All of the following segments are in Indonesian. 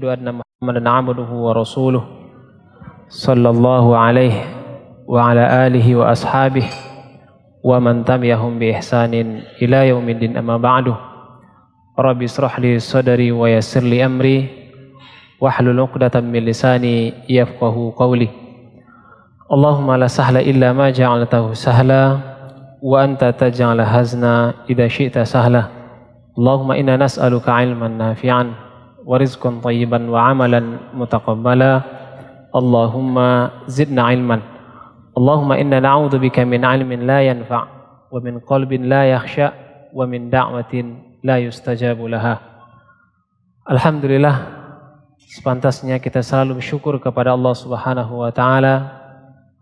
أشهد أن محمدا عبده ورسوله صلى الله عليه وعلى آله وأصحابه ومن تبعهم بإحسان إلى يوم الدين أما بعد رب اشرح لي صدري ويسر لي أمري واحلل عقدة من لساني يفقه قولي اللهم لا سهل إلا ما جعلته سهلا وأنت تجعل هزنا إذا شئت سهلا اللهم إنا نسألك علما نافعا ورزقا طيبا وعملا متقبلا اللهم زدنا علما اللهم إنا نعوذ بك من علم لا ينفع ومن قلب لا يخشى ومن دعوة لا يستجاب لها الحمد لله sepantasnya kita selalu bersyukur kepada Allah Subhanahu wa taala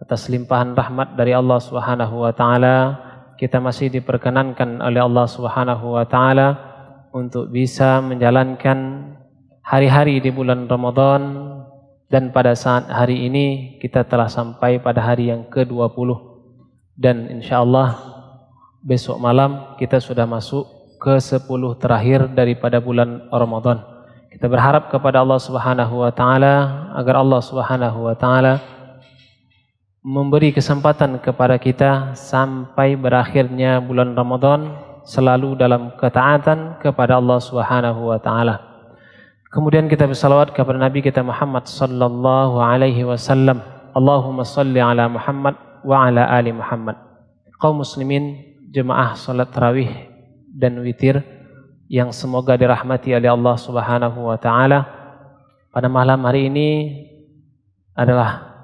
atas limpahan rahmat dari Allah Subhanahu wa taala kita masih diperkenankan oleh Allah Subhanahu wa taala untuk bisa menjalankan hari-hari di bulan Ramadan dan pada saat hari ini kita telah sampai pada hari yang ke-20 dan insya Allah besok malam kita sudah masuk ke 10 terakhir daripada bulan Ramadan. Kita berharap kepada Allah Subhanahu wa taala agar Allah Subhanahu wa taala memberi kesempatan kepada kita sampai berakhirnya bulan Ramadan selalu dalam ketaatan kepada Allah Subhanahu wa taala. Kemudian kita bersalawat kepada Nabi kita Muhammad sallallahu alaihi wasallam. Allahumma salli ala Muhammad wa ala ali Muhammad. Kaum muslimin jemaah salat tarawih dan witir yang semoga dirahmati oleh Allah Subhanahu wa taala. Pada malam hari ini adalah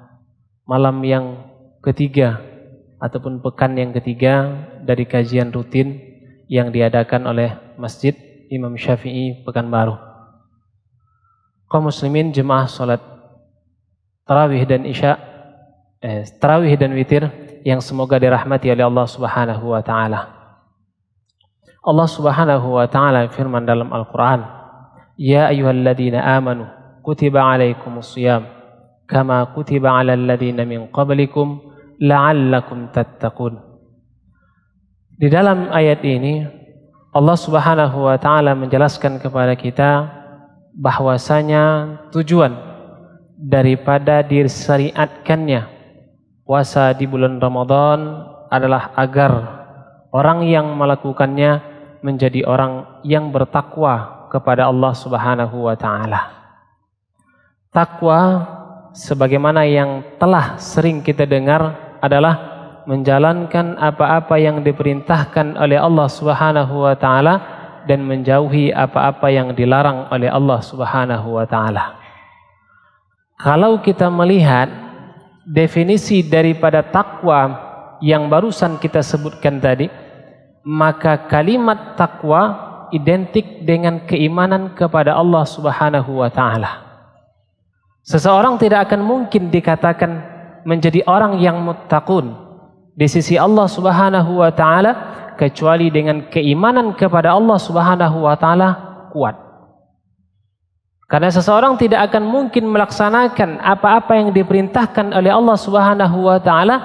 malam yang ketiga ataupun pekan yang ketiga dari kajian rutin yang diadakan oleh Masjid Imam Syafi'i Pekanbaru kaum muslimin jemaah sholat tarawih dan isya eh, tarawih dan witir yang semoga dirahmati oleh Allah Subhanahu wa taala. Allah Subhanahu wa taala firman dalam Al-Qur'an, "Ya ayyuhalladzina amanu kutiba alaikumus syiyam kama kutiba alal ladzina min qablikum la'allakum tattaqun." Di dalam ayat ini Allah Subhanahu wa taala menjelaskan kepada kita bahwasanya tujuan daripada disyariatkannya puasa di bulan Ramadan adalah agar orang yang melakukannya menjadi orang yang bertakwa kepada Allah Subhanahu wa taala. Takwa sebagaimana yang telah sering kita dengar adalah menjalankan apa-apa yang diperintahkan oleh Allah Subhanahu wa taala dan menjauhi apa-apa yang dilarang oleh Allah Subhanahu wa taala. Kalau kita melihat definisi daripada takwa yang barusan kita sebutkan tadi, maka kalimat takwa identik dengan keimanan kepada Allah Subhanahu wa taala. Seseorang tidak akan mungkin dikatakan menjadi orang yang muttaqun di sisi Allah Subhanahu wa taala kecuali dengan keimanan kepada Allah Subhanahu wa taala kuat. Karena seseorang tidak akan mungkin melaksanakan apa-apa yang diperintahkan oleh Allah Subhanahu wa taala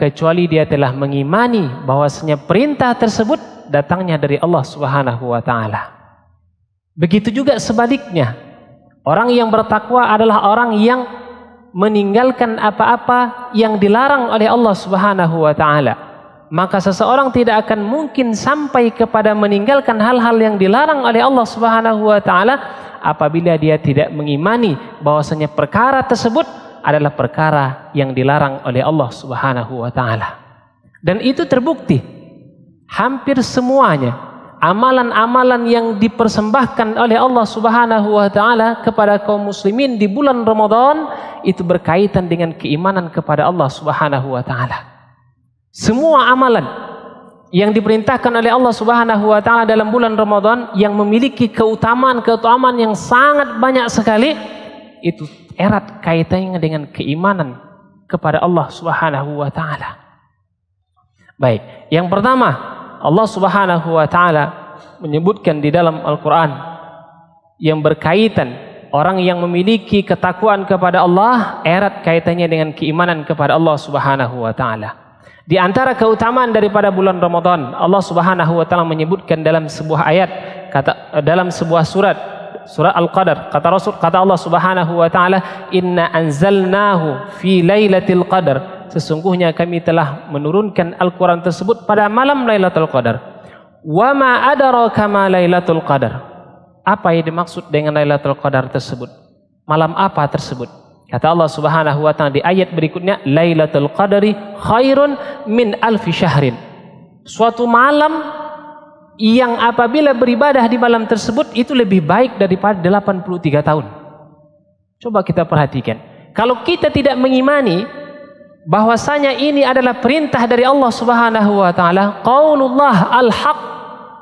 kecuali dia telah mengimani bahwasanya perintah tersebut datangnya dari Allah Subhanahu wa taala. Begitu juga sebaliknya, orang yang bertakwa adalah orang yang meninggalkan apa-apa yang dilarang oleh Allah Subhanahu wa taala maka seseorang tidak akan mungkin sampai kepada meninggalkan hal-hal yang dilarang oleh Allah Subhanahu wa taala apabila dia tidak mengimani bahwasanya perkara tersebut adalah perkara yang dilarang oleh Allah Subhanahu wa taala. Dan itu terbukti hampir semuanya amalan-amalan yang dipersembahkan oleh Allah Subhanahu wa taala kepada kaum muslimin di bulan Ramadan itu berkaitan dengan keimanan kepada Allah Subhanahu wa taala. Semua amalan yang diperintahkan oleh Allah Subhanahu wa taala dalam bulan Ramadan yang memiliki keutamaan-keutamaan yang sangat banyak sekali itu erat kaitannya dengan keimanan kepada Allah Subhanahu wa taala. Baik, yang pertama Allah Subhanahu wa taala menyebutkan di dalam Al-Qur'an yang berkaitan orang yang memiliki ketakwaan kepada Allah erat kaitannya dengan keimanan kepada Allah Subhanahu wa taala. Di antara keutamaan daripada bulan Ramadan, Allah Subhanahu wa taala menyebutkan dalam sebuah ayat, kata dalam sebuah surat, surat Al-Qadar. Kata Rasul, kata Allah Subhanahu wa taala, "Inna anzalnahu fi lailatul qadar." Sesungguhnya kami telah menurunkan Al-Qur'an tersebut pada malam Lailatul Qadar. Wa ma adraka ma Lailatul Qadar? Apa yang dimaksud dengan Lailatul Qadar tersebut? Malam apa tersebut? Kata Allah Subhanahu wa taala di ayat berikutnya, "Lailatul Qadri khairun min alfi syahrin." Suatu malam yang apabila beribadah di malam tersebut itu lebih baik daripada 83 tahun. Coba kita perhatikan. Kalau kita tidak mengimani bahwasanya ini adalah perintah dari Allah Subhanahu wa taala, qaulullah al-haq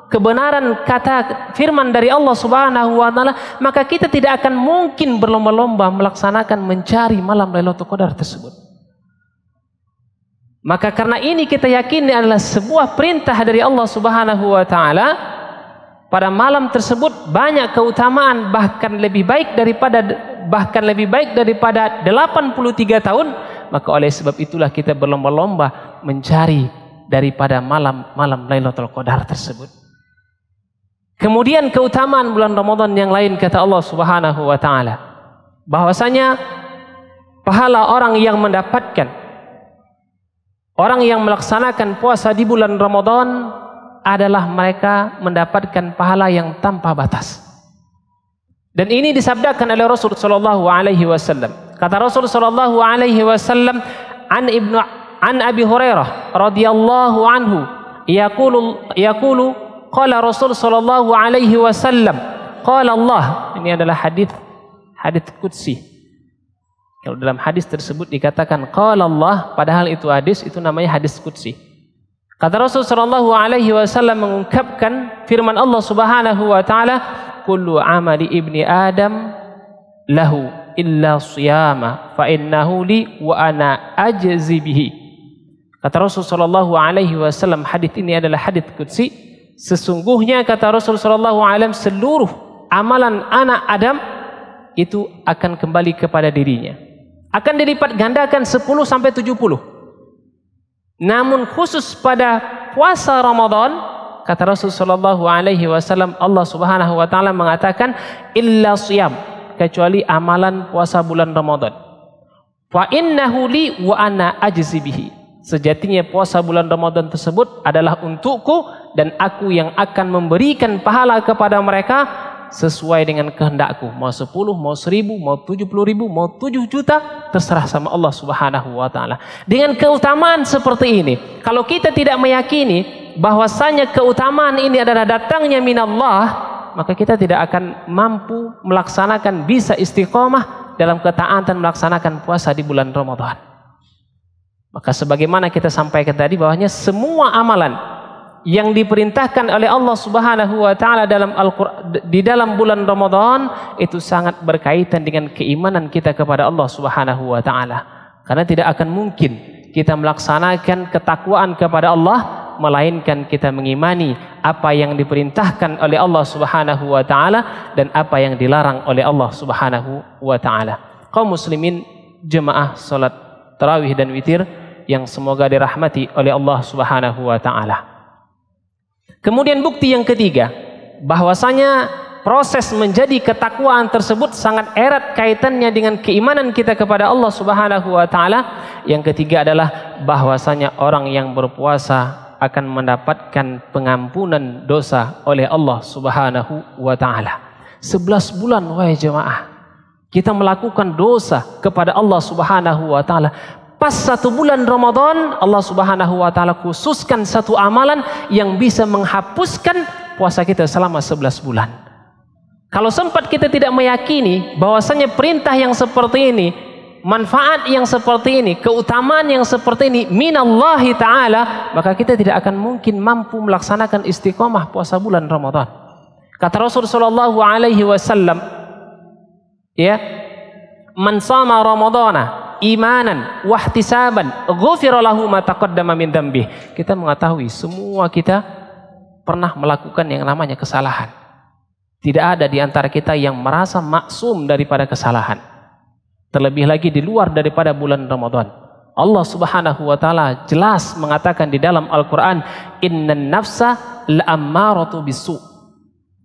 kebenaran kata firman dari Allah Subhanahu wa taala, maka kita tidak akan mungkin berlomba-lomba melaksanakan mencari malam Lailatul Qadar tersebut. Maka karena ini kita yakini adalah sebuah perintah dari Allah Subhanahu wa taala pada malam tersebut banyak keutamaan bahkan lebih baik daripada bahkan lebih baik daripada 83 tahun maka oleh sebab itulah kita berlomba-lomba mencari daripada malam-malam Lailatul Qadar tersebut. Kemudian keutamaan bulan Ramadan yang lain kata Allah Subhanahu wa taala bahwasanya pahala orang yang mendapatkan orang yang melaksanakan puasa di bulan Ramadan adalah mereka mendapatkan pahala yang tanpa batas. Dan ini disabdakan oleh Rasul sallallahu alaihi wasallam. Kata Rasul sallallahu alaihi wasallam an Ibnu an Abi Hurairah radhiyallahu anhu yaqulu yaqulu Qala Rasul sallallahu alaihi wasallam, qala Allah. Ini adalah hadis hadis qudsi. Kalau dalam hadis tersebut dikatakan qala Allah, padahal itu hadis itu namanya hadis qudsi. Kata Rasul sallallahu alaihi wasallam mengungkapkan firman Allah Subhanahu wa taala, "Kullu amali ibni Adam lahu illa siyama fa innahu li wa ana ajzi bihi." Kata Rasul sallallahu alaihi wasallam, hadis ini adalah hadis qudsi sesungguhnya kata Rasulullah sallallahu alaihi wasallam seluruh amalan anak Adam itu akan kembali kepada dirinya. Akan dilipat gandakan 10 sampai 70. Namun khusus pada puasa Ramadan, kata Rasulullah sallallahu alaihi wasallam Allah Subhanahu wa taala mengatakan illa syam kecuali amalan puasa bulan Ramadan. Fa innahu li wa ana ajzi bihi. Sejatinya puasa bulan Ramadan tersebut adalah untukku dan aku yang akan memberikan pahala kepada mereka sesuai dengan kehendakku mau 10 mau 1000 mau 70 ribu mau 7 juta terserah sama Allah subhanahu wa ta'ala dengan keutamaan seperti ini kalau kita tidak meyakini bahwasanya keutamaan ini adalah datangnya minallah maka kita tidak akan mampu melaksanakan bisa istiqomah dalam ketaatan melaksanakan puasa di bulan Ramadan maka sebagaimana kita sampaikan tadi bahwanya semua amalan yang diperintahkan oleh Allah Subhanahu wa taala dalam Al di dalam bulan Ramadan itu sangat berkaitan dengan keimanan kita kepada Allah Subhanahu wa taala. Karena tidak akan mungkin kita melaksanakan ketakwaan kepada Allah melainkan kita mengimani apa yang diperintahkan oleh Allah Subhanahu wa taala dan apa yang dilarang oleh Allah Subhanahu wa taala. Kaum muslimin jemaah salat tarawih dan witir yang semoga dirahmati oleh Allah Subhanahu wa taala. Kemudian bukti yang ketiga, bahwasanya proses menjadi ketakwaan tersebut sangat erat kaitannya dengan keimanan kita kepada Allah Subhanahu wa taala. Yang ketiga adalah bahwasanya orang yang berpuasa akan mendapatkan pengampunan dosa oleh Allah Subhanahu wa taala. 11 bulan wahai jemaah kita melakukan dosa kepada Allah Subhanahu wa taala pas satu bulan Ramadan Allah Subhanahu wa taala khususkan satu amalan yang bisa menghapuskan puasa kita selama 11 bulan. Kalau sempat kita tidak meyakini bahwasanya perintah yang seperti ini, manfaat yang seperti ini, keutamaan yang seperti ini minallahi taala, maka kita tidak akan mungkin mampu melaksanakan istiqomah puasa bulan Ramadan. Kata Rasul sallallahu alaihi wasallam, ya, man sama Ramadana imanan wahtisaban ghufirallahu ma taqaddama min dambih. Kita mengetahui semua kita pernah melakukan yang namanya kesalahan. Tidak ada di antara kita yang merasa maksum daripada kesalahan. Terlebih lagi di luar daripada bulan Ramadan. Allah Subhanahu wa taala jelas mengatakan di dalam Al-Qur'an innan nafsa la'ammaratu bisu.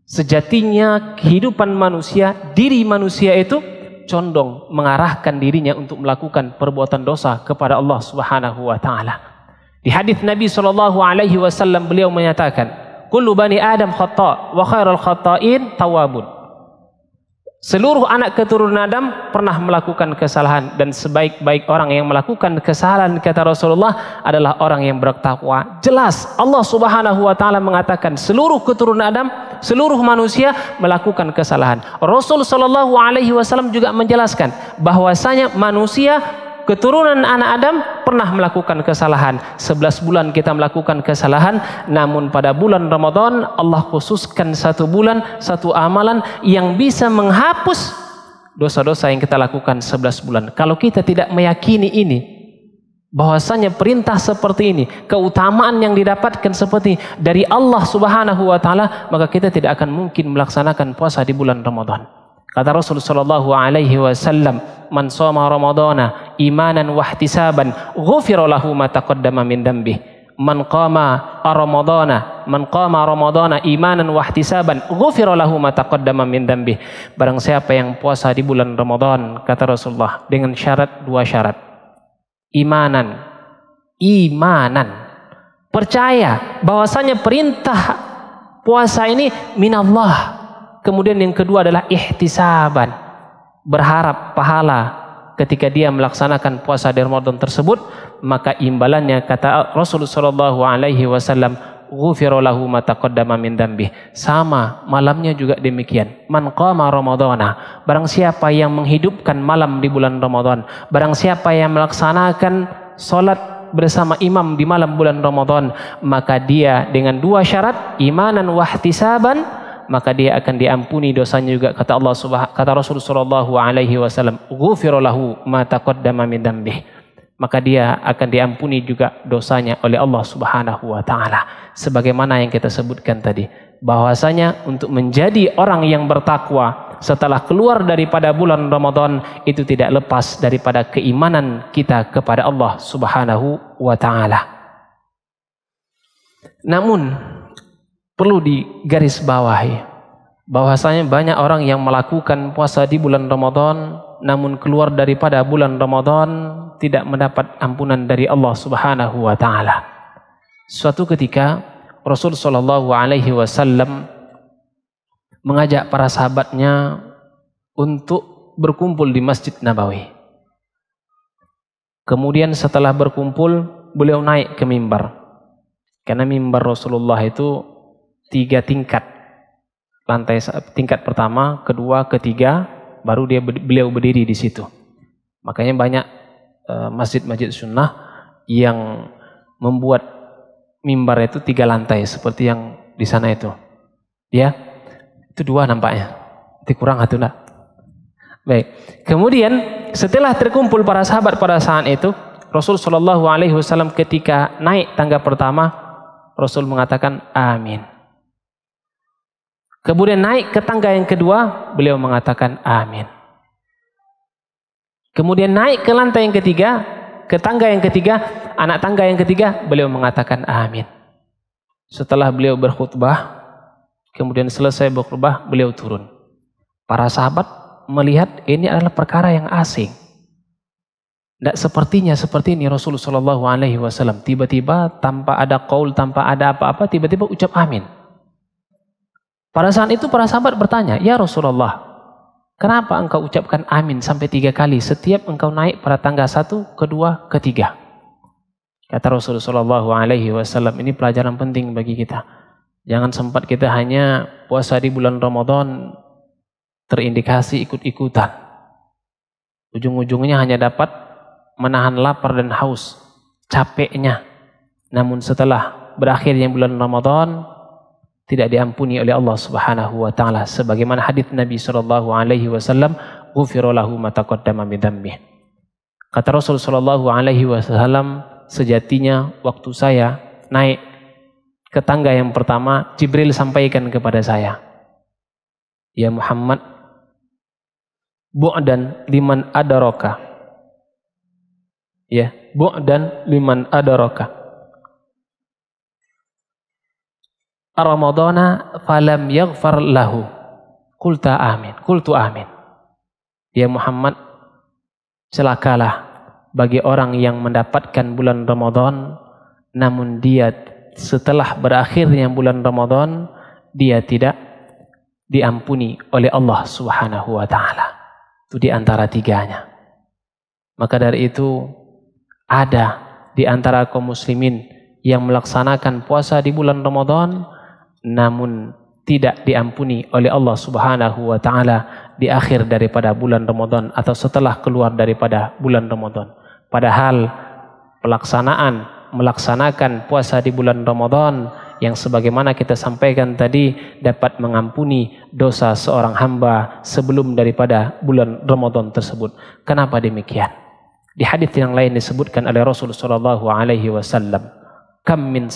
Sejatinya kehidupan manusia, diri manusia itu condong mengarahkan dirinya untuk melakukan perbuatan dosa kepada Allah Subhanahu wa taala. Di hadis Nabi sallallahu alaihi wasallam beliau menyatakan, "Kullu bani Adam khata' wa khairul khata'in tawabun." Seluruh anak keturunan Adam pernah melakukan kesalahan dan sebaik-baik orang yang melakukan kesalahan kata Rasulullah adalah orang yang bertakwa. Jelas Allah Subhanahu wa taala mengatakan seluruh keturunan Adam, seluruh manusia melakukan kesalahan. Rasul sallallahu alaihi wasallam juga menjelaskan bahwasanya manusia keturunan anak Adam pernah melakukan kesalahan. Sebelas bulan kita melakukan kesalahan, namun pada bulan Ramadan Allah khususkan satu bulan, satu amalan yang bisa menghapus dosa-dosa yang kita lakukan sebelas bulan. Kalau kita tidak meyakini ini, bahwasanya perintah seperti ini, keutamaan yang didapatkan seperti ini, dari Allah Subhanahu wa taala, maka kita tidak akan mungkin melaksanakan puasa di bulan Ramadan. Kata Rasul sallallahu alaihi wasallam, "Man shoma Ramadhana imanan wa ihtisaban, ghufira lahu ma taqaddama min dambih." Man qama Ramadhana, man qama Ramadhana imanan wa ihtisaban, ghufira lahu ma taqaddama min dambih. Barang siapa yang puasa di bulan Ramadan, kata Rasulullah, dengan syarat dua syarat. Imanan, imanan. Percaya bahwasanya perintah puasa ini minallah Kemudian yang kedua adalah ihtisaban. Berharap pahala ketika dia melaksanakan puasa di Ramadan tersebut, maka imbalannya kata Rasulullah sallallahu alaihi wasallam, "Ghufira lahu ma taqaddama min dambih." Sama malamnya juga demikian. Man qama Ramadana, barang siapa yang menghidupkan malam di bulan Ramadan, barang siapa yang melaksanakan salat bersama imam di malam bulan Ramadan maka dia dengan dua syarat imanan wahtisaban maka dia akan diampuni dosanya juga kata Allah Subhanahu kata Rasul sallallahu alaihi wasallam ghufira ma taqaddama min dambih maka dia akan diampuni juga dosanya oleh Allah Subhanahu wa taala sebagaimana yang kita sebutkan tadi bahwasanya untuk menjadi orang yang bertakwa setelah keluar daripada bulan Ramadan itu tidak lepas daripada keimanan kita kepada Allah Subhanahu wa taala namun perlu digarisbawahi bahwasanya banyak orang yang melakukan puasa di bulan Ramadan namun keluar daripada bulan Ramadan tidak mendapat ampunan dari Allah Subhanahu wa taala. Suatu ketika Rasul Shallallahu alaihi wasallam mengajak para sahabatnya untuk berkumpul di Masjid Nabawi. Kemudian setelah berkumpul, beliau naik ke mimbar. Karena mimbar Rasulullah itu tiga tingkat. Lantai tingkat pertama, kedua, ketiga, baru dia beliau berdiri di situ. Makanya banyak eh, masjid-masjid uh, sunnah yang membuat mimbar itu tiga lantai seperti yang di sana itu. Ya, itu dua nampaknya. Nanti kurang atau enggak Baik. Kemudian setelah terkumpul para sahabat pada saat itu, Rasul Shallallahu Alaihi Wasallam ketika naik tangga pertama, Rasul mengatakan Amin. Kemudian naik ke tangga yang kedua, beliau mengatakan amin. Kemudian naik ke lantai yang ketiga, ke tangga yang ketiga, anak tangga yang ketiga, beliau mengatakan amin. Setelah beliau berkhutbah, kemudian selesai berkhutbah, beliau turun. Para sahabat melihat ini adalah perkara yang asing. Tidak sepertinya seperti ini Rasulullah Shallallahu Alaihi Wasallam. Tiba-tiba tanpa ada kaul, tanpa ada apa-apa, tiba-tiba ucap amin. Pada saat itu para sahabat bertanya, Ya Rasulullah, kenapa engkau ucapkan amin sampai tiga kali setiap engkau naik pada tangga satu, kedua, ketiga? Kata Rasulullah Alaihi Wasallam, ini pelajaran penting bagi kita. Jangan sempat kita hanya puasa di bulan Ramadan terindikasi ikut-ikutan. Ujung-ujungnya hanya dapat menahan lapar dan haus, capeknya. Namun setelah berakhirnya bulan Ramadan, tidak diampuni oleh Allah Subhanahu wa taala sebagaimana hadis Nabi sallallahu alaihi wasallam ghufira lahu ma taqaddama min dhanbih. Kata Rasul sallallahu alaihi wasallam sejatinya waktu saya naik ke tangga yang pertama Jibril sampaikan kepada saya Ya Muhammad bu'dan liman adaraka Ya, bu'dan liman adaraka Ramadana falam yaghfar lahu. Kulta amin. Kultu amin. Ya Muhammad, celakalah bagi orang yang mendapatkan bulan Ramadan, namun dia setelah berakhirnya bulan Ramadan, dia tidak diampuni oleh Allah Subhanahu wa taala. Itu di antara tiganya. Maka dari itu ada di antara kaum muslimin yang melaksanakan puasa di bulan Ramadan namun tidak diampuni oleh Allah Subhanahu wa taala di akhir daripada bulan Ramadan atau setelah keluar daripada bulan Ramadan. Padahal pelaksanaan melaksanakan puasa di bulan Ramadan yang sebagaimana kita sampaikan tadi dapat mengampuni dosa seorang hamba sebelum daripada bulan Ramadan tersebut. Kenapa demikian? Di hadis yang lain disebutkan oleh Rasulullah Shallallahu alaihi wasallam, "Kam min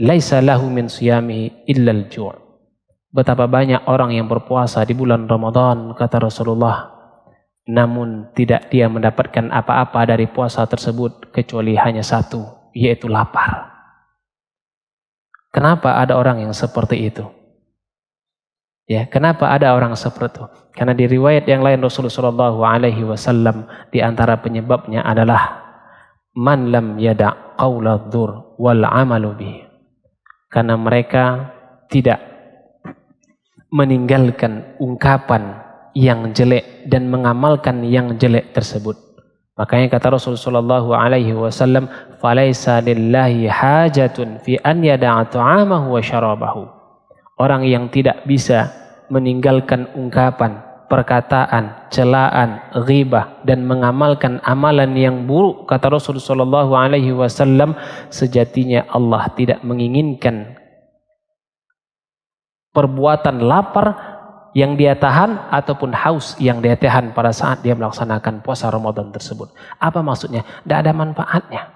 laisa lahu min siyamihi illal ju' betapa banyak orang yang berpuasa di bulan Ramadan kata Rasulullah namun tidak dia mendapatkan apa-apa dari puasa tersebut kecuali hanya satu yaitu lapar kenapa ada orang yang seperti itu Ya, kenapa ada orang seperti itu? Karena di riwayat yang lain Rasulullah Alaihi Wasallam di antara penyebabnya adalah man lam yada qaula dzur wal amalu karena mereka tidak meninggalkan ungkapan yang jelek dan mengamalkan yang jelek tersebut. Makanya kata Rasulullah Shallallahu alaihi wasallam, "Falaisa lillahi hajatun fi an yada'a wa syarabahu." Orang yang tidak bisa meninggalkan ungkapan perkataan, celaan, ghibah dan mengamalkan amalan yang buruk kata Rasul sallallahu alaihi wasallam sejatinya Allah tidak menginginkan perbuatan lapar yang dia tahan ataupun haus yang dia tahan pada saat dia melaksanakan puasa Ramadan tersebut. Apa maksudnya? Tidak ada manfaatnya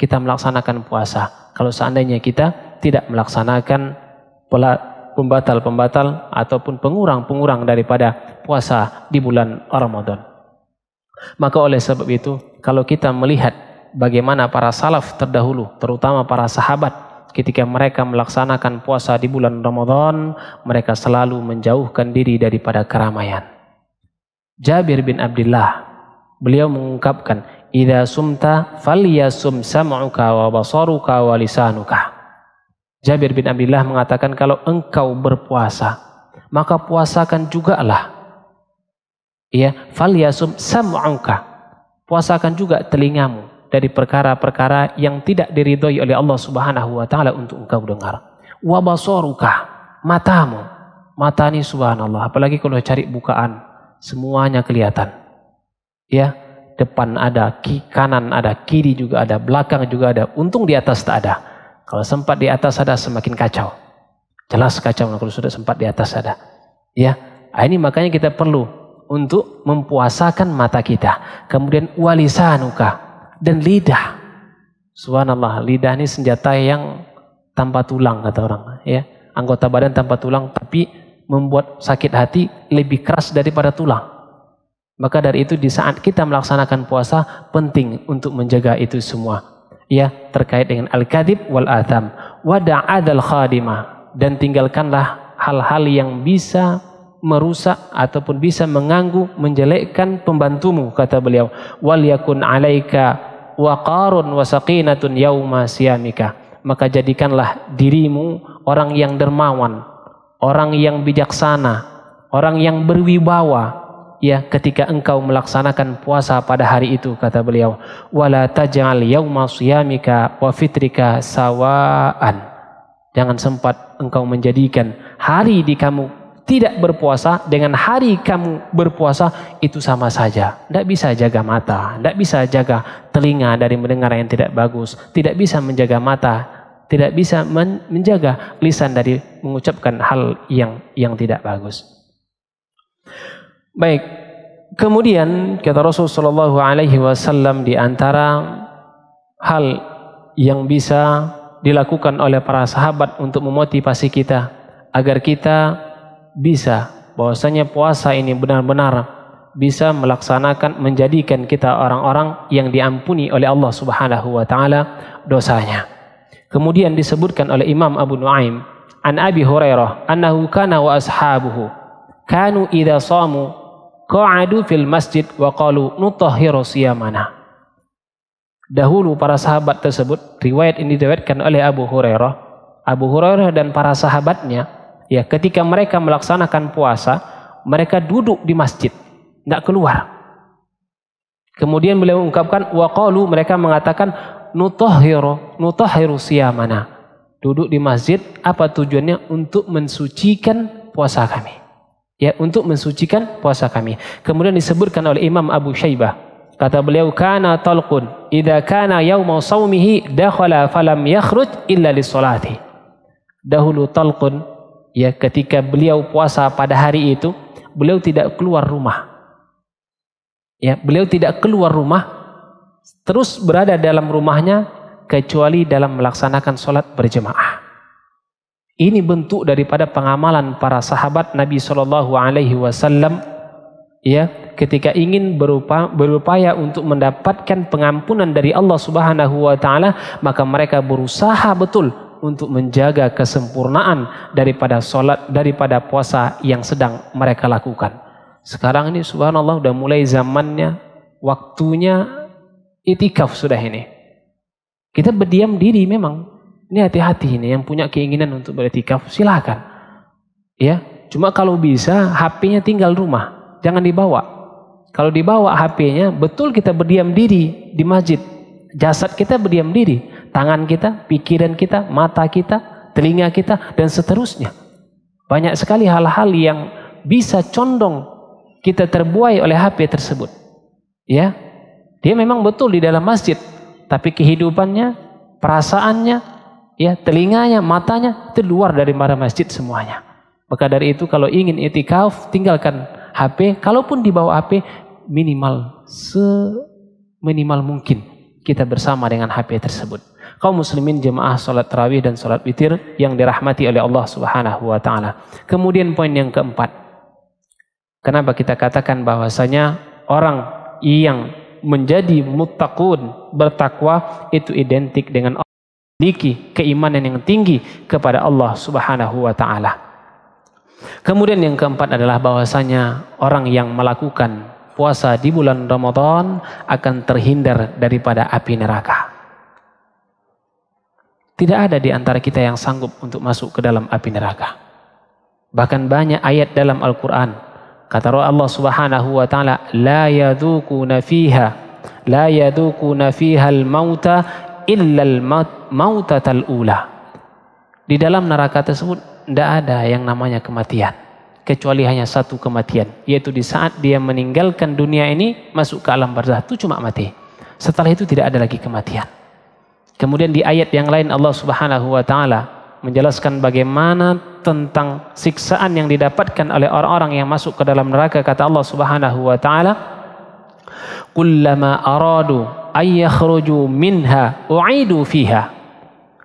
kita melaksanakan puasa kalau seandainya kita tidak melaksanakan pembatal-pembatal ataupun pengurang-pengurang daripada puasa di bulan Ramadan. Maka oleh sebab itu, kalau kita melihat bagaimana para salaf terdahulu, terutama para sahabat, ketika mereka melaksanakan puasa di bulan Ramadan, mereka selalu menjauhkan diri daripada keramaian. Jabir bin Abdullah, beliau mengungkapkan, ida sumta faliyasum sam'uka wa basaruka wa lisanuka." Jabir bin Abdullah mengatakan kalau engkau berpuasa, maka puasakan juga lah ya yasum sam'uka puasakan juga telingamu dari perkara-perkara yang tidak diridhoi oleh Allah Subhanahu wa taala untuk engkau dengar wa basaruka matamu mata ini subhanallah apalagi kalau cari bukaan semuanya kelihatan ya depan ada ki kanan ada kiri juga ada belakang juga ada untung di atas tak ada kalau sempat di atas ada semakin kacau jelas kacau kalau sudah sempat di atas ada ya ah, ini makanya kita perlu untuk mempuasakan mata kita. Kemudian walisanuka dan lidah. Subhanallah, lidah ini senjata yang tanpa tulang kata orang, ya. Anggota badan tanpa tulang tapi membuat sakit hati lebih keras daripada tulang. Maka dari itu di saat kita melaksanakan puasa penting untuk menjaga itu semua. Ya, terkait dengan al-kadib wal atham. Wada'adal khadimah dan tinggalkanlah hal-hal yang bisa merusak ataupun bisa mengganggu menjelekkan pembantumu kata beliau wal yakun alaika waqarun wasaqinatun yauma siyamika maka jadikanlah dirimu orang yang dermawan orang yang bijaksana orang yang berwibawa ya ketika engkau melaksanakan puasa pada hari itu kata beliau wala taj'al yauma siyamika wa fitrika sawaan jangan sempat engkau menjadikan hari di kamu tidak berpuasa dengan hari kamu berpuasa itu sama saja. Tidak bisa jaga mata, tidak bisa jaga telinga dari mendengar yang tidak bagus, tidak bisa menjaga mata, tidak bisa menjaga lisan dari mengucapkan hal yang yang tidak bagus. Baik, kemudian kata Rasul Shallallahu Alaihi Wasallam di antara hal yang bisa dilakukan oleh para sahabat untuk memotivasi kita agar kita bisa bahwasanya puasa ini benar-benar bisa melaksanakan menjadikan kita orang-orang yang diampuni oleh Allah Subhanahu wa taala dosanya. Kemudian disebutkan oleh Imam Abu Nuaim an Abi Hurairah annahu kana wa ashabuhu kanu idza samu qa'adu fil masjid wa qalu nutahhiru siyamana. Dahulu para sahabat tersebut riwayat ini diriwayatkan oleh Abu Hurairah. Abu Hurairah dan para sahabatnya Ya, ketika mereka melaksanakan puasa, mereka duduk di masjid, tidak keluar. Kemudian beliau mengungkapkan waqalu mereka mengatakan nutahhiru nutahhiru siyamana. Duduk di masjid apa tujuannya untuk mensucikan puasa kami. Ya, untuk mensucikan puasa kami. Kemudian disebutkan oleh Imam Abu Syaibah Kata beliau kana talqun idza kana yauma saumihi dakhala falam yakhruj illa li Dahulu talqun ya ketika beliau puasa pada hari itu beliau tidak keluar rumah ya beliau tidak keluar rumah terus berada dalam rumahnya kecuali dalam melaksanakan sholat berjemaah ini bentuk daripada pengamalan para sahabat Nabi Shallallahu Alaihi Wasallam ya ketika ingin berupa, berupaya untuk mendapatkan pengampunan dari Allah Subhanahu Wa Taala maka mereka berusaha betul untuk menjaga kesempurnaan daripada sholat, daripada puasa yang sedang mereka lakukan. Sekarang ini subhanallah sudah mulai zamannya, waktunya itikaf sudah ini. Kita berdiam diri memang. Ini hati-hati ini yang punya keinginan untuk beritikaf silahkan. Ya, cuma kalau bisa HP-nya tinggal rumah, jangan dibawa. Kalau dibawa HP-nya, betul kita berdiam diri di masjid. Jasad kita berdiam diri tangan kita, pikiran kita, mata kita, telinga kita, dan seterusnya. Banyak sekali hal-hal yang bisa condong kita terbuai oleh HP tersebut. Ya, dia memang betul di dalam masjid, tapi kehidupannya, perasaannya, ya telinganya, matanya itu luar dari masjid semuanya. Maka dari itu kalau ingin itikaf tinggalkan HP, kalaupun di bawah HP minimal se minimal mungkin kita bersama dengan HP tersebut kaum muslimin jemaah salat tarawih dan salat witir yang dirahmati oleh Allah Subhanahu wa taala. Kemudian poin yang keempat. Kenapa kita katakan bahwasanya orang yang menjadi muttaqun, bertakwa itu identik dengan memiliki keimanan yang tinggi kepada Allah Subhanahu wa taala. Kemudian yang keempat adalah bahwasanya orang yang melakukan puasa di bulan Ramadan akan terhindar daripada api neraka. Tidak ada di antara kita yang sanggup untuk masuk ke dalam api neraka. Bahkan banyak ayat dalam Al-Quran. Kata Allah subhanahu wa ta'ala, La yadukuna fiha, la yadukuna fiha al-mauta illa al Di dalam neraka tersebut, tidak ada yang namanya kematian. Kecuali hanya satu kematian. Yaitu di saat dia meninggalkan dunia ini, masuk ke alam barzah, itu cuma mati. Setelah itu tidak ada lagi kematian. Kemudian di ayat yang lain Allah Subhanahu wa taala menjelaskan bagaimana tentang siksaan yang didapatkan oleh orang-orang yang masuk ke dalam neraka kata Allah Subhanahu wa taala kullama aradu ay minha u'idu fiha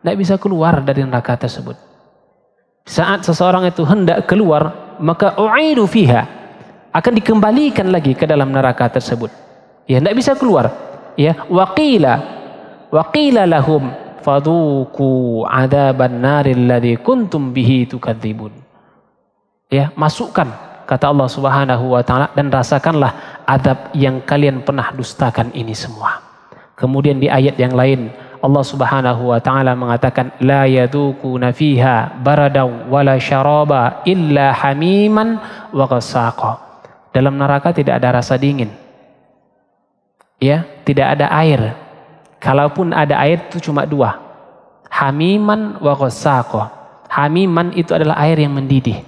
tidak bisa keluar dari neraka tersebut saat seseorang itu hendak keluar maka u'idu fiha akan dikembalikan lagi ke dalam neraka tersebut ya tidak bisa keluar ya waqila wa qila lahum fadhuku adzaban naril kuntum bihi tukadzibun. Ya, masukkan kata Allah Subhanahu wa taala dan rasakanlah adab yang kalian pernah dustakan ini semua. Kemudian di ayat yang lain Allah Subhanahu wa taala mengatakan la yadukuna fiha baradaw wala syaraba illa hamiman wa ghasaqa. Dalam neraka tidak ada rasa dingin. Ya, tidak ada air, Kalaupun ada air itu cuma dua. Hamiman wa ghassaqah. Hamiman itu adalah air yang mendidih.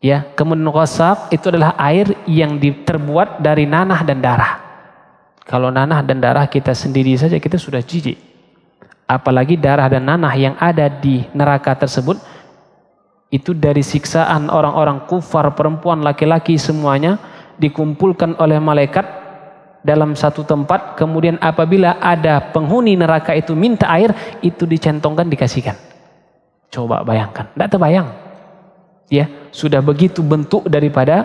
Ya, kemudian ghasaq itu adalah air yang terbuat dari nanah dan darah. Kalau nanah dan darah kita sendiri saja kita sudah jijik. Apalagi darah dan nanah yang ada di neraka tersebut itu dari siksaan orang-orang kufar perempuan laki-laki semuanya dikumpulkan oleh malaikat dalam satu tempat kemudian apabila ada penghuni neraka itu minta air itu dicentongkan dikasihkan coba bayangkan tidak terbayang ya sudah begitu bentuk daripada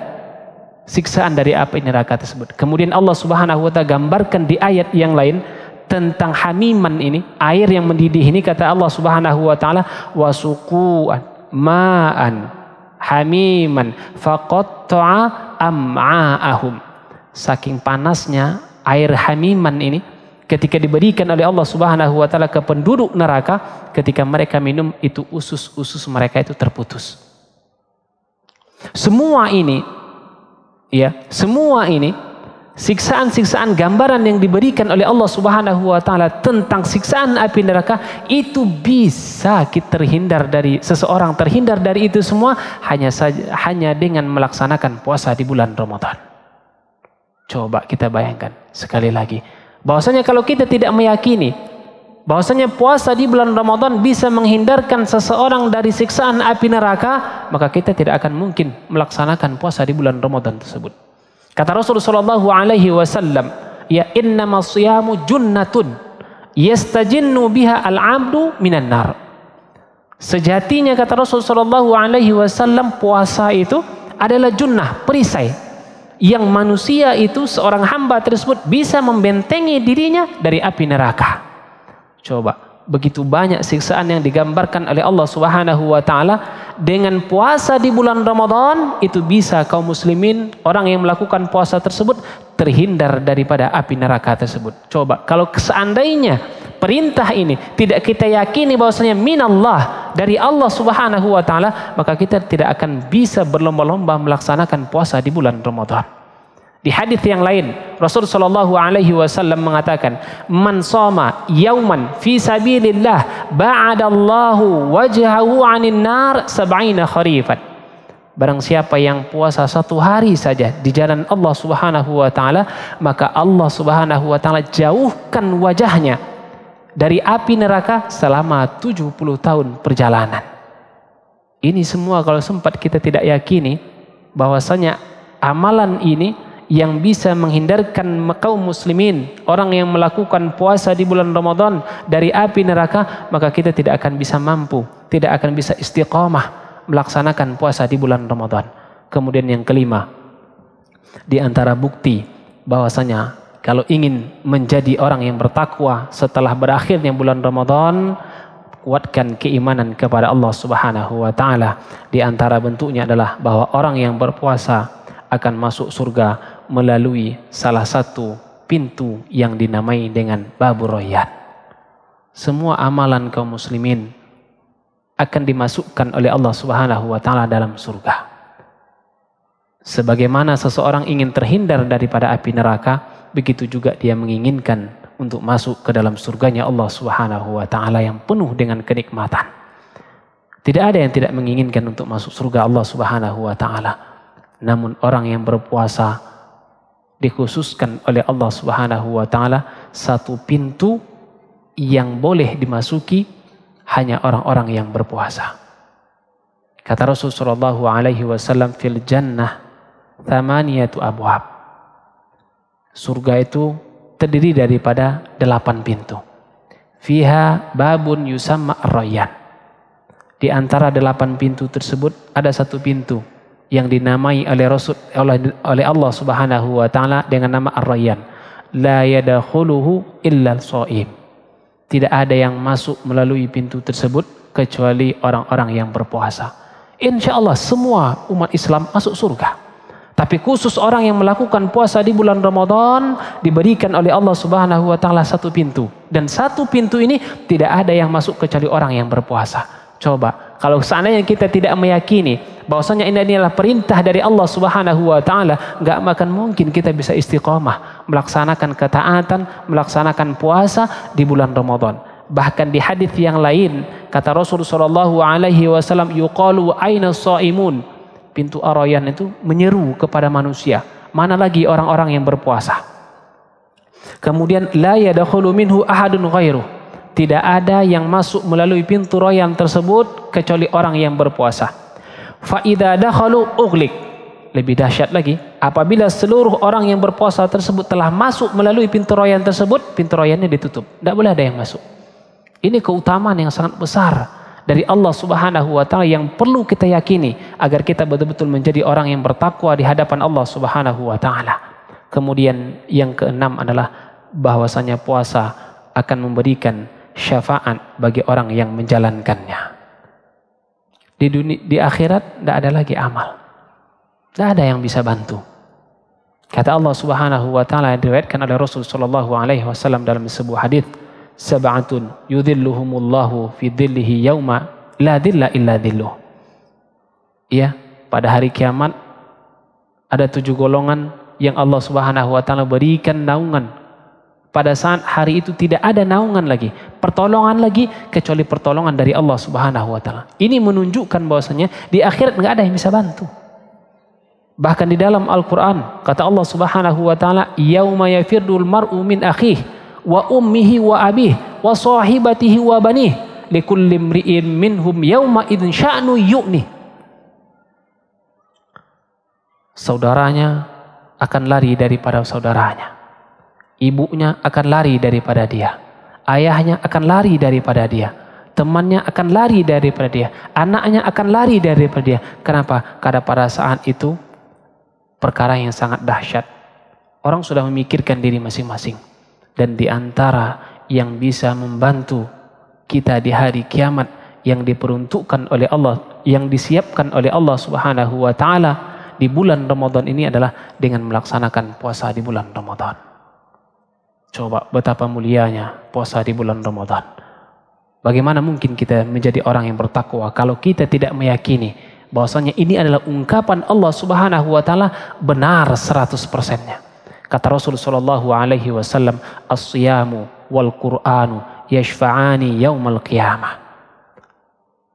siksaan dari api neraka tersebut kemudian Allah subhanahu wa ta'ala gambarkan di ayat yang lain tentang hamiman ini air yang mendidih ini kata Allah Subhanahu wa taala wasuku'an ma'an hamiman faqatta'a am'aahum saking panasnya air hamiman ini ketika diberikan oleh Allah Subhanahu wa taala ke penduduk neraka ketika mereka minum itu usus-usus mereka itu terputus. Semua ini ya, semua ini siksaan-siksaan gambaran yang diberikan oleh Allah Subhanahu wa taala tentang siksaan api neraka itu bisa kita terhindar dari seseorang terhindar dari itu semua hanya saja hanya dengan melaksanakan puasa di bulan Ramadan. Coba kita bayangkan sekali lagi. Bahwasanya kalau kita tidak meyakini bahwasanya puasa di bulan Ramadan bisa menghindarkan seseorang dari siksaan api neraka, maka kita tidak akan mungkin melaksanakan puasa di bulan Ramadan tersebut. Kata Rasulullah sallallahu alaihi wasallam, "Ya innamas siyamu junnatun yastajinnu biha al-'abdu minan nar." Sejatinya kata Rasulullah SAW, alaihi wasallam puasa itu adalah junnah, perisai yang manusia itu seorang hamba tersebut bisa membentengi dirinya dari api neraka. Coba, begitu banyak siksaan yang digambarkan oleh Allah Subhanahu wa taala dengan puasa di bulan Ramadan itu bisa kaum muslimin orang yang melakukan puasa tersebut terhindar daripada api neraka tersebut. Coba kalau seandainya perintah ini tidak kita yakini bahwasanya minallah dari Allah Subhanahu wa taala, maka kita tidak akan bisa berlomba-lomba melaksanakan puasa di bulan Ramadan. Di hadis yang lain, Rasul sallallahu alaihi wasallam mengatakan, "Man shoma yauman fi sabilillah, ba'adallahu wajhahu 'anil nar 70 kharifan." Barang siapa yang puasa satu hari saja di jalan Allah Subhanahu wa taala, maka Allah Subhanahu wa taala jauhkan wajahnya dari api neraka selama 70 tahun perjalanan. Ini semua kalau sempat kita tidak yakini bahwasanya amalan ini yang bisa menghindarkan kaum muslimin, orang yang melakukan puasa di bulan Ramadan dari api neraka, maka kita tidak akan bisa mampu, tidak akan bisa istiqomah melaksanakan puasa di bulan Ramadan. Kemudian yang kelima, di antara bukti bahwasanya kalau ingin menjadi orang yang bertakwa setelah berakhirnya bulan Ramadan, kuatkan keimanan kepada Allah Subhanahu wa taala. Di antara bentuknya adalah bahwa orang yang berpuasa akan masuk surga melalui salah satu pintu yang dinamai dengan Babu Royat. Semua amalan kaum muslimin akan dimasukkan oleh Allah Subhanahu wa taala dalam surga. Sebagaimana seseorang ingin terhindar daripada api neraka, begitu juga dia menginginkan untuk masuk ke dalam surganya Allah Subhanahu wa taala yang penuh dengan kenikmatan. Tidak ada yang tidak menginginkan untuk masuk surga Allah Subhanahu wa taala. Namun orang yang berpuasa dikhususkan oleh Allah Subhanahu wa taala satu pintu yang boleh dimasuki hanya orang-orang yang berpuasa. Kata Rasulullah Shallallahu alaihi wasallam fil jannah thamaniyatu abwab. Surga itu terdiri daripada delapan pintu. Fiha babun yusamma royan. Di antara delapan pintu tersebut ada satu pintu yang dinamai oleh Rasul oleh, oleh Allah Subhanahu wa taala dengan nama Ar-Rayyan. La yadkhuluhu illa shaim. Tidak ada yang masuk melalui pintu tersebut kecuali orang-orang yang berpuasa. Insya Allah semua umat Islam masuk surga. Tapi khusus orang yang melakukan puasa di bulan Ramadan diberikan oleh Allah Subhanahu wa taala satu pintu. Dan satu pintu ini tidak ada yang masuk kecuali orang yang berpuasa. Coba kalau seandainya kita tidak meyakini bahwasanya ini adalah perintah dari Allah Subhanahu wa taala, enggak makan mungkin kita bisa istiqomah melaksanakan ketaatan, melaksanakan puasa di bulan Ramadan. Bahkan di hadis yang lain kata Rasulullah sallallahu alaihi wasallam yuqalu aina shaimun? pintu Aroyan itu menyeru kepada manusia. Mana lagi orang-orang yang berpuasa. Kemudian la yadkhulu minhu ahadun ghairu. Tidak ada yang masuk melalui pintu Royan tersebut kecuali orang yang berpuasa. Fa idza dakhalu ughliq. Lebih dahsyat lagi, apabila seluruh orang yang berpuasa tersebut telah masuk melalui pintu Royan tersebut, pintu Royannya ditutup. Tidak boleh ada yang masuk. Ini keutamaan yang sangat besar dari Allah Subhanahu wa taala yang perlu kita yakini agar kita betul-betul menjadi orang yang bertakwa di hadapan Allah Subhanahu wa taala. Kemudian yang keenam adalah bahwasanya puasa akan memberikan syafaat bagi orang yang menjalankannya. Di dunia di akhirat tidak ada lagi amal. Tidak ada yang bisa bantu. Kata Allah Subhanahu wa taala yang diriwayatkan oleh Rasul sallallahu alaihi wasallam dalam sebuah hadis, sab'atun yudhilluhumullahu fi dhillihi yauma la dhilla illa dhilluh. Ya, pada hari kiamat ada tujuh golongan yang Allah Subhanahu wa taala berikan naungan. Pada saat hari itu tidak ada naungan lagi, pertolongan lagi kecuali pertolongan dari Allah Subhanahu wa taala. Ini menunjukkan bahwasanya di akhirat nggak ada yang bisa bantu. Bahkan di dalam Al-Qur'an kata Allah Subhanahu wa taala, "Yauma yafirdul mar'u min akhihi" wa ummihi wa abih wa sahibatihi wa banih likulli imri'in minhum yauma idzin sya'nu yu'ni saudaranya akan lari daripada saudaranya ibunya akan lari daripada dia ayahnya akan lari daripada dia temannya akan lari daripada dia anaknya akan lari daripada dia kenapa karena pada saat itu perkara yang sangat dahsyat orang sudah memikirkan diri masing-masing dan di antara yang bisa membantu kita di hari kiamat yang diperuntukkan oleh Allah, yang disiapkan oleh Allah Subhanahu wa taala di bulan Ramadan ini adalah dengan melaksanakan puasa di bulan Ramadan. Coba betapa mulianya puasa di bulan Ramadan. Bagaimana mungkin kita menjadi orang yang bertakwa kalau kita tidak meyakini bahwasanya ini adalah ungkapan Allah Subhanahu wa taala benar 100%-nya. Kata Rasul Shallallahu Alaihi Wasallam, "Asyamu wal Quranu yashfa'ani al kiamah.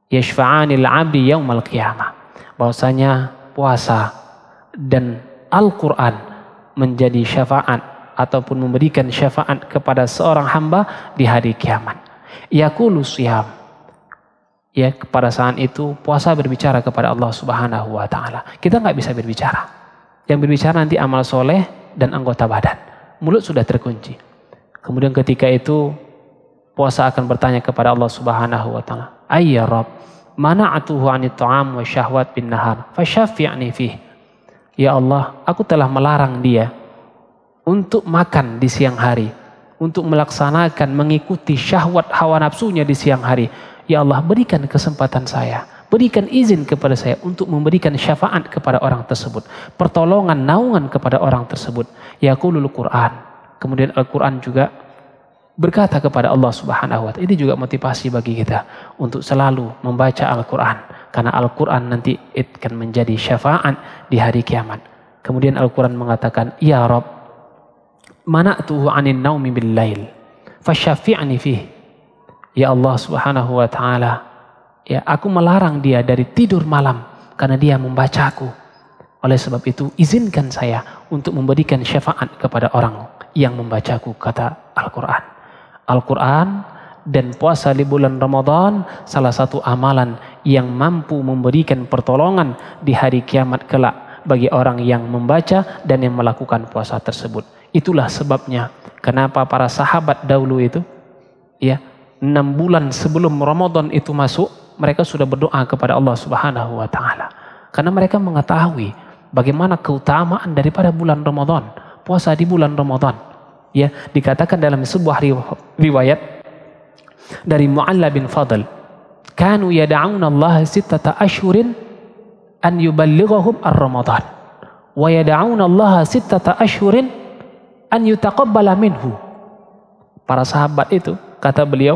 Yashfa'ani al-abdi al kiamah. Bahwasanya puasa dan Al-Quran menjadi syafaat ataupun memberikan syafaat kepada seorang hamba di hari kiamat. Yakulu siyam ya pada saat itu puasa berbicara kepada Allah Subhanahu wa taala. Kita nggak bisa berbicara. Yang berbicara nanti amal soleh dan anggota badan. Mulut sudah terkunci. Kemudian ketika itu puasa akan bertanya kepada Allah Subhanahu wa taala, "Ayya Rabb, mana'atuhu 'anit ta'am wa syahwat bin nahar, fasyafi'ni fihi." Ya Allah, aku telah melarang dia untuk makan di siang hari, untuk melaksanakan mengikuti syahwat hawa nafsunya di siang hari. Ya Allah, berikan kesempatan saya berikan izin kepada saya untuk memberikan syafaat kepada orang tersebut. Pertolongan, naungan kepada orang tersebut. ya Yaqulul Quran. Kemudian Al-Quran juga berkata kepada Allah Subhanahu wa taala. Ini juga motivasi bagi kita untuk selalu membaca Al-Qur'an karena Al-Qur'an nanti akan menjadi syafaat di hari kiamat. Kemudian Al-Qur'an mengatakan, "Ya mana tuh 'anin naumi bil lail, fasyafi'ni fihi." Ya Allah Subhanahu wa taala, Ya, aku melarang dia dari tidur malam karena dia membacaku. Oleh sebab itu, izinkan saya untuk memberikan syafaat kepada orang yang membacaku, kata Al-Quran. Al-Quran dan puasa di bulan Ramadan salah satu amalan yang mampu memberikan pertolongan di hari kiamat kelak bagi orang yang membaca dan yang melakukan puasa tersebut. Itulah sebabnya kenapa para sahabat dahulu itu ya enam bulan sebelum Ramadan itu masuk mereka sudah berdoa kepada Allah Subhanahu wa taala. Karena mereka mengetahui bagaimana keutamaan daripada bulan Ramadan, puasa di bulan Ramadan. Ya, dikatakan dalam sebuah riwayat dari Mu'alla bin Fadl, "Kanu yad'un Allah sittata ashhurin an yuballighahum ar-Ramadan." Wa yad'un Allah sittata ashhurin an yutaqabbala minhu. Para sahabat itu, kata beliau,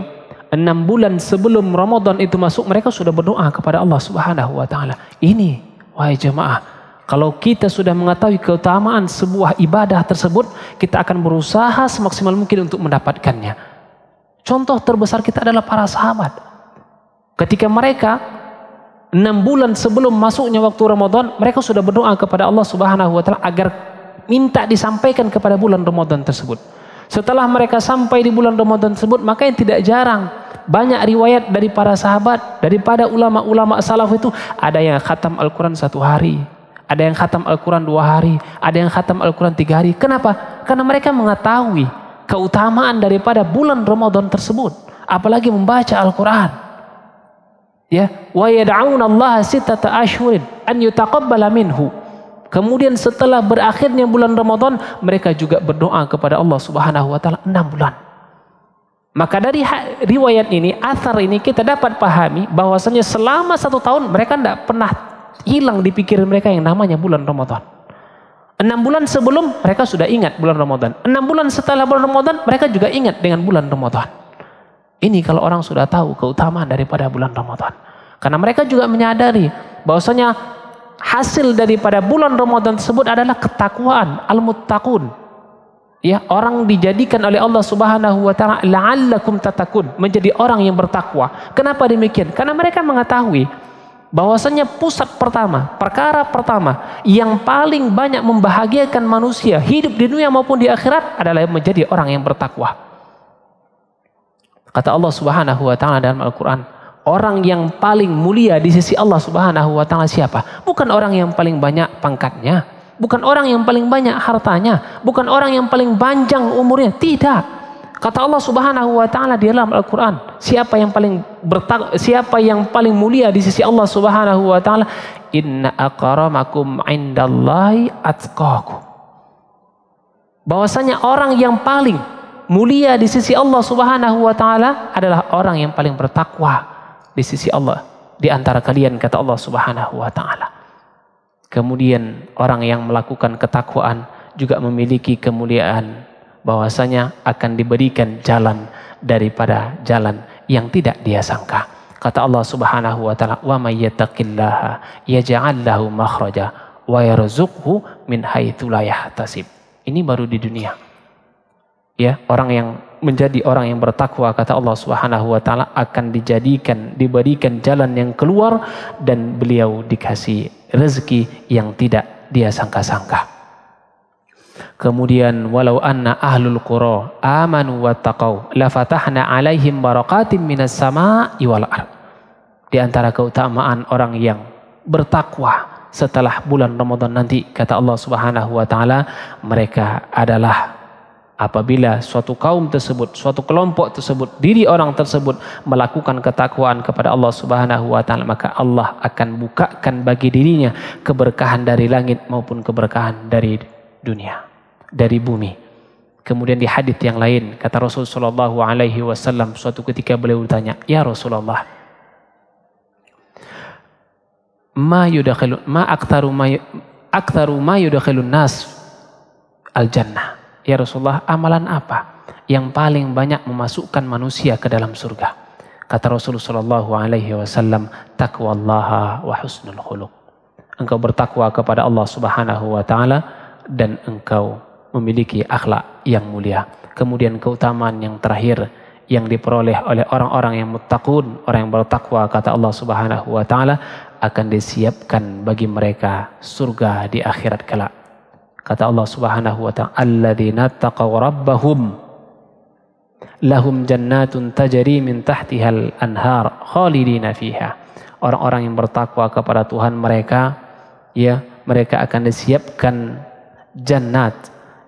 enam bulan sebelum Ramadan itu masuk mereka sudah berdoa kepada Allah Subhanahu wa taala. Ini wahai jemaah, kalau kita sudah mengetahui keutamaan sebuah ibadah tersebut, kita akan berusaha semaksimal mungkin untuk mendapatkannya. Contoh terbesar kita adalah para sahabat. Ketika mereka enam bulan sebelum masuknya waktu Ramadan, mereka sudah berdoa kepada Allah Subhanahu wa taala agar minta disampaikan kepada bulan Ramadan tersebut. Setelah mereka sampai di bulan Ramadan tersebut, maka yang tidak jarang banyak riwayat dari para sahabat, daripada ulama-ulama salaf itu ada yang khatam Al-Quran satu hari, ada yang khatam Al-Quran dua hari, ada yang khatam Al-Quran tiga hari. Kenapa? Karena mereka mengetahui keutamaan daripada bulan Ramadan tersebut, apalagi membaca Al-Quran. Ya, wa yad'un Allah sittata ashhurin an yutaqabbala minhu. Kemudian setelah berakhirnya bulan Ramadan, mereka juga berdoa kepada Allah Subhanahu wa taala 6 bulan. Maka dari riwayat ini, athar ini kita dapat pahami bahwasanya selama satu tahun mereka tidak pernah hilang di pikiran mereka yang namanya bulan Ramadan. Enam bulan sebelum mereka sudah ingat bulan Ramadan. Enam bulan setelah bulan Ramadan mereka juga ingat dengan bulan Ramadan. Ini kalau orang sudah tahu keutamaan daripada bulan Ramadan. Karena mereka juga menyadari bahwasanya hasil daripada bulan Ramadan tersebut adalah ketakwaan, al-muttaqun, ya orang dijadikan oleh Allah Subhanahu wa taala la'allakum tatakun menjadi orang yang bertakwa. Kenapa demikian? Karena mereka mengetahui bahwasanya pusat pertama, perkara pertama yang paling banyak membahagiakan manusia hidup di dunia maupun di akhirat adalah menjadi orang yang bertakwa. Kata Allah Subhanahu wa taala dalam Al-Qur'an, orang yang paling mulia di sisi Allah Subhanahu wa taala siapa? Bukan orang yang paling banyak pangkatnya, bukan orang yang paling banyak hartanya, bukan orang yang paling panjang umurnya, tidak. Kata Allah Subhanahu wa taala di dalam Al-Qur'an, siapa yang paling bertak siapa yang paling mulia di sisi Allah Subhanahu wa taala, inna akramakum indallahi atqakum. Bahwasanya orang yang paling mulia di sisi Allah Subhanahu wa taala adalah orang yang paling bertakwa di sisi Allah di antara kalian kata Allah Subhanahu wa taala. Kemudian orang yang melakukan ketakwaan juga memiliki kemuliaan bahwasanya akan diberikan jalan daripada jalan yang tidak dia sangka. Kata Allah Subhanahu wa taala, "Wa may yattaqillaha yaj'al lahu makhraja wa yarzuqhu min haitsu la yahtasib." Ini baru di dunia. Ya, orang yang menjadi orang yang bertakwa kata Allah Subhanahu wa taala akan dijadikan diberikan jalan yang keluar dan beliau dikasih rezeki yang tidak dia sangka-sangka. Kemudian walau anna ahlul qura amanu wattaqau la fatahna alaihim barakatim minas sama'i wal ard. Di antara keutamaan orang yang bertakwa setelah bulan Ramadan nanti kata Allah Subhanahu wa taala mereka adalah apabila suatu kaum tersebut, suatu kelompok tersebut, diri orang tersebut melakukan ketakwaan kepada Allah Subhanahu wa taala, maka Allah akan bukakan bagi dirinya keberkahan dari langit maupun keberkahan dari dunia, dari bumi. Kemudian di hadis yang lain kata Rasul sallallahu alaihi wasallam suatu ketika beliau bertanya, "Ya Rasulullah, ma yudakhilu ma aktaru ma aktaru ma yudakhilun nas al jannah?" Ya Rasulullah, amalan apa yang paling banyak memasukkan manusia ke dalam surga? Kata Rasulullah Shallallahu Alaihi Wasallam, wa husnul khuluq. Engkau bertakwa kepada Allah Subhanahu Wa Taala dan engkau memiliki akhlak yang mulia. Kemudian keutamaan yang terakhir yang diperoleh oleh orang-orang yang muttaqun, orang yang bertakwa kata Allah Subhanahu wa taala akan disiapkan bagi mereka surga di akhirat kelak. Kata Allah Subhanahu wa taala, "Alladzina taqaw rabbahum lahum jannatun tajri min tahtihal anhar khalidina fiha." Orang-orang yang bertakwa kepada Tuhan mereka, ya, mereka akan disiapkan jannat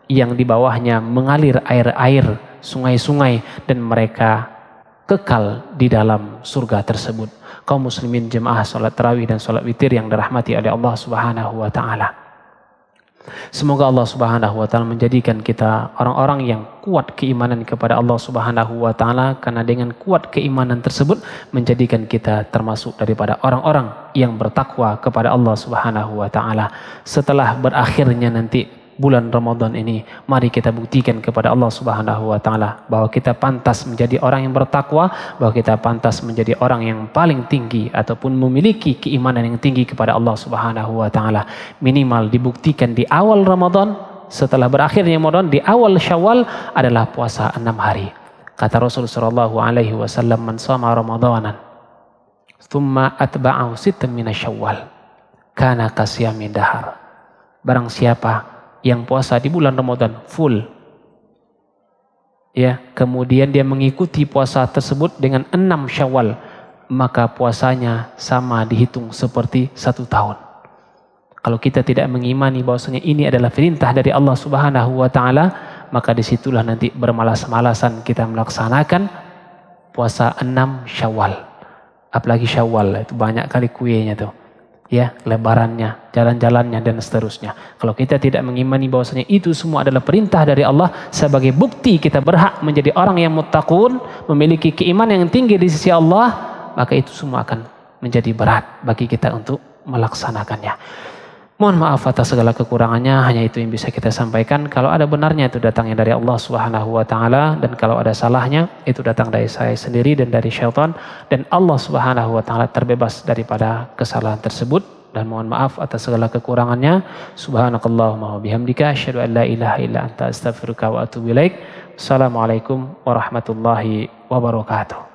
yang di bawahnya mengalir air-air, sungai-sungai dan mereka kekal di dalam surga tersebut. Kaum muslimin jemaah salat tarawih dan salat witir yang dirahmati oleh Allah Subhanahu wa taala. Semoga Allah Subhanahu wa taala menjadikan kita orang-orang yang kuat keimanan kepada Allah Subhanahu wa taala karena dengan kuat keimanan tersebut menjadikan kita termasuk daripada orang-orang yang bertakwa kepada Allah Subhanahu wa taala. Setelah berakhirnya nanti bulan Ramadan ini, mari kita buktikan kepada Allah Subhanahu wa taala bahwa kita pantas menjadi orang yang bertakwa, bahwa kita pantas menjadi orang yang paling tinggi ataupun memiliki keimanan yang tinggi kepada Allah Subhanahu wa taala. Minimal dibuktikan di awal Ramadan, setelah berakhirnya Ramadan di awal Syawal adalah puasa enam hari. Kata Rasul sallallahu alaihi wasallam, "Man sama Ramadanan, thumma atba'ahu sittan min Syawal, kana dahar." Barang siapa yang puasa di bulan Ramadan full. Ya, kemudian dia mengikuti puasa tersebut dengan enam Syawal, maka puasanya sama dihitung seperti satu tahun. Kalau kita tidak mengimani bahwasanya ini adalah perintah dari Allah Subhanahu wa taala, maka disitulah nanti bermalas-malasan kita melaksanakan puasa enam Syawal. Apalagi Syawal itu banyak kali kuenya tuh ya lebarannya, jalan-jalannya dan seterusnya. Kalau kita tidak mengimani bahwasanya itu semua adalah perintah dari Allah sebagai bukti kita berhak menjadi orang yang muttaqun, memiliki keimanan yang tinggi di sisi Allah, maka itu semua akan menjadi berat bagi kita untuk melaksanakannya. Mohon maaf atas segala kekurangannya, hanya itu yang bisa kita sampaikan. Kalau ada benarnya itu datangnya dari Allah Subhanahu wa taala dan kalau ada salahnya itu datang dari saya sendiri dan dari syaitan dan Allah Subhanahu wa taala terbebas daripada kesalahan tersebut dan mohon maaf atas segala kekurangannya. Subhanakallahumma wa bihamdika asyhadu an la ilaha illa anta astaghfiruka wa atubu ilaik. Assalamualaikum warahmatullahi wabarakatuh.